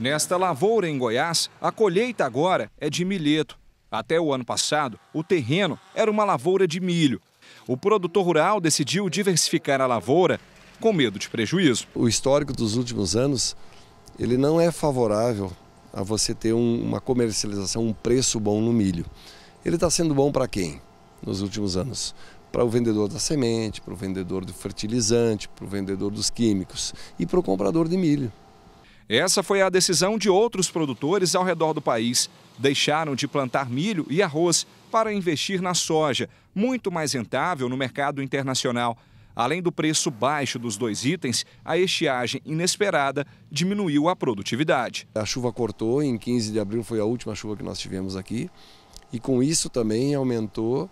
Nesta lavoura em Goiás, a colheita agora é de milheto. Até o ano passado, o terreno era uma lavoura de milho. O produtor rural decidiu diversificar a lavoura com medo de prejuízo. O histórico dos últimos anos, ele não é favorável a você ter um, uma comercialização, um preço bom no milho. Ele está sendo bom para quem nos últimos anos? Para o vendedor da semente, para o vendedor do fertilizante, para o vendedor dos químicos e para o comprador de milho. Essa foi a decisão de outros produtores ao redor do país. Deixaram de plantar milho e arroz para investir na soja, muito mais rentável no mercado internacional. Além do preço baixo dos dois itens, a estiagem inesperada diminuiu a produtividade. A chuva cortou, em 15 de abril foi a última chuva que nós tivemos aqui, e com isso também aumentou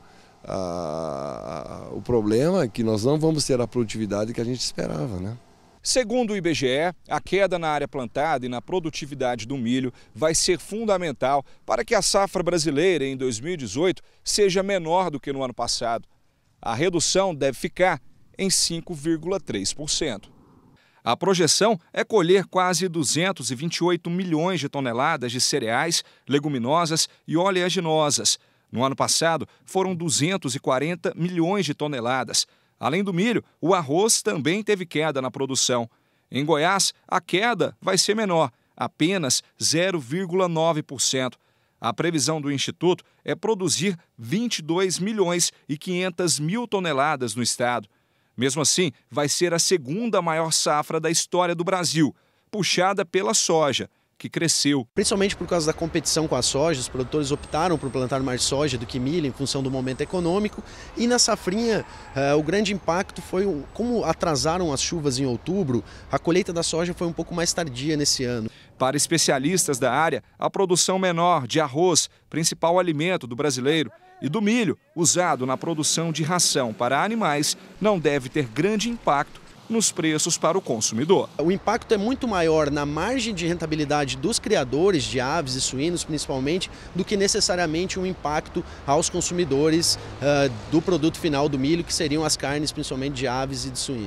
o problema que nós não vamos ter a produtividade que a gente esperava. Né? Segundo o IBGE, a queda na área plantada e na produtividade do milho vai ser fundamental para que a safra brasileira em 2018 seja menor do que no ano passado. A redução deve ficar em 5,3%. A projeção é colher quase 228 milhões de toneladas de cereais, leguminosas e oleaginosas. No ano passado, foram 240 milhões de toneladas, Além do milho, o arroz também teve queda na produção. Em Goiás, a queda vai ser menor, apenas 0,9%. A previsão do Instituto é produzir 22 milhões e 500 mil toneladas no estado. Mesmo assim, vai ser a segunda maior safra da história do Brasil, puxada pela soja, que cresceu. Principalmente por causa da competição com a soja, os produtores optaram por plantar mais soja do que milho em função do momento econômico. E na safrinha, eh, o grande impacto foi como atrasaram as chuvas em outubro, a colheita da soja foi um pouco mais tardia nesse ano. Para especialistas da área, a produção menor de arroz, principal alimento do brasileiro, e do milho, usado na produção de ração para animais, não deve ter grande impacto nos preços para o consumidor. O impacto é muito maior na margem de rentabilidade dos criadores de aves e suínos, principalmente, do que necessariamente um impacto aos consumidores uh, do produto final do milho, que seriam as carnes, principalmente de aves e de suínos.